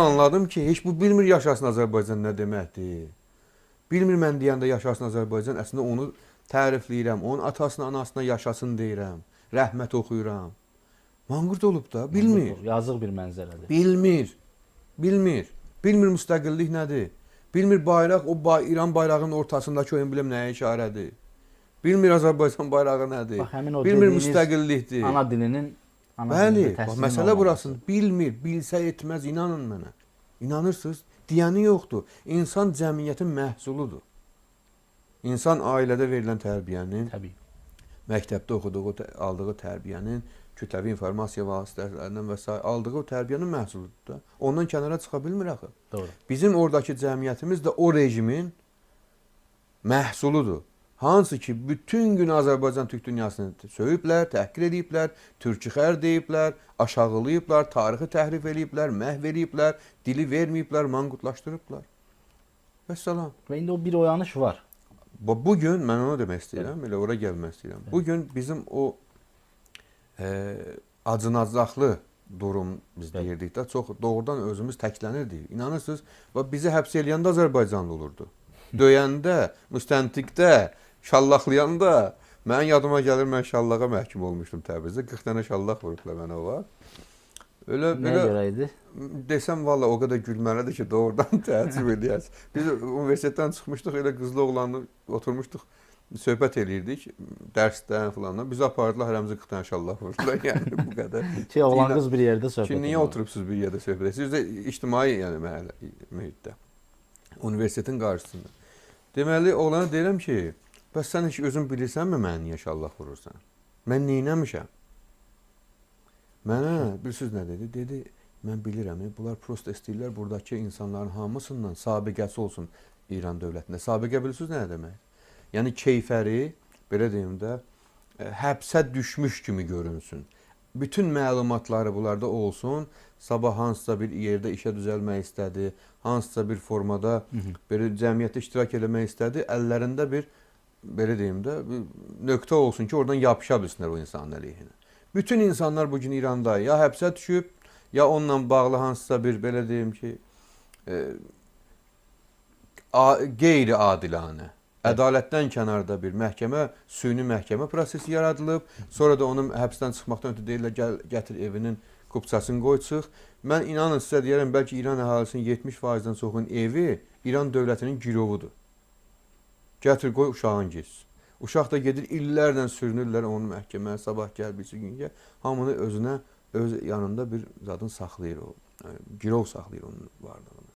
Anladım ki, heç bu bilmir yaşasın Azərbaycan nə deməkdir. Bilmir mən deyəndə yaşasın Azərbaycan, əslində onu tərifləyirəm, onun atasına, anasına yaşasın deyirəm, rəhmət oxuyuram. Manqurt olub da, bilmir. Yazıq bir mənzərədir. Bilmir, bilmir. Bilmir müstəqillik nədir. Bilmir bayraq, o bay İran bayrağının ortasındakı o emblem nəyə işarədir. Bilmir Azərbaycan bayrağı nədir. Bax, həmin o Bilmir müstəqillikdir. Ana dilinin Bəli, bax, məsələ burasıdır. Bilmir, bilsə etməz, inanın mənə. İnanırsınız? Deyəni yoxdur. İnsan cəmiyyətin məhsuludur. İnsan ailədə verilən tərbiyənin, təbii, məktəbdə oxuduğu, aldığı tərbiyənin, kütləvi informasiya vasitələrindən və s. aldığı o tərbiyənin məhsuludur da. Ondan kənara çıxa bilmir axı. Doğru. Bizim ordakı cəmiyyətimiz də o rejimin məhsuludur. Hansı ki, bütün gün Azərbaycan Türk dünyasını söyüblər, təhqir ediblər, türkixər deyiblər, aşağılayıblar, tarixi təhrif ediblər, məhv ediblər, dili verməyiblər, manqutlaşdırıblar. Vəssalam. Və indi o bir oyanış var. Bu gün, mən onu demək istəyirəm, evet. elə ora gəlmək istəyirəm. Evet. Bu gün bizim o e, acınacaqlı durum biz evet. deyirdik də, çox doğrudan özümüz təklənirdik. İnanırsınız, bizə həbs eləyəndə Azərbaycanlı olurdu. Döyəndə, müstəntiqdə, şallaqlayanda mənim yadıma gəlir mən şallağa məhkum olmuşdum Təbrizdə. 40 dənə şallaq vurublar mənə o var. Elə belə görə idi? Desəm valla o qədər gülməlidir ki, doğrudan təəccüb eləyəsən. Biz universitetdən çıxmışdıq, elə qızlı oğlanla oturmuşduq söhbət eləyirdik dərsdən filanla. Bizi apardılar hərəmizə 40 dənə şallaq vurdular. Yəni bu qədər. Ki oğlan qız bir yerdə söhbət. Ki niyə oturubsuz bir yerdə söhbət edirsiniz? Siz də ictimai yəni məhəllə mühitdə. Universitetin qarşısında. Deməli oğlana deyirəm ki, Bəs sən heç özün bilirsənmi məni niyə şallaq vurursan? Mən neynəmişəm? Mənə bilirsiz nə dedi? Dedi, mən bilirəm, e, bunlar prosta istəyirlər buradakı insanların hamısından sabiqəsi olsun İran dövlətində. Sabiqə bilirsiz nə demək? Yəni keyfəri, belə deyim də, e, həbsə düşmüş kimi görünsün. Bütün məlumatları bunlarda olsun. Sabah hansısa bir yerdə işə düzəlmək istədi, hansısa bir formada Hı -hı. belə cəmiyyətdə iştirak eləmək istədi, əllərində bir belə deyim də, nöqtə olsun ki, oradan yapışa bilsinlər o insanın əleyhinə. Bütün insanlar bu gün İranda ya həbsə düşüb, ya onunla bağlı hansısa bir belə deyim ki, e, qeyri-adilanə, ədalətdən kənarda bir məhkəmə, süni məhkəmə prosesi yaradılıb, sonra da onun həbsdən çıxmaqdan ötürü deyirlər, gəl, gətir evinin kupçasını qoy çıx. Mən inanın sizə deyərəm, bəlkə İran əhalisinin 70%-dən çoxun evi İran dövlətinin girovudur. Gətir qoy uşağın gitsin. Uşaq da gedir illərlə sürünürlər onu məhkəməyə, sabah gəl birisi gün gəl. Hamını özünə öz yanında bir zadın saxlayır o. Yəni, girov saxlayır onun varlığını.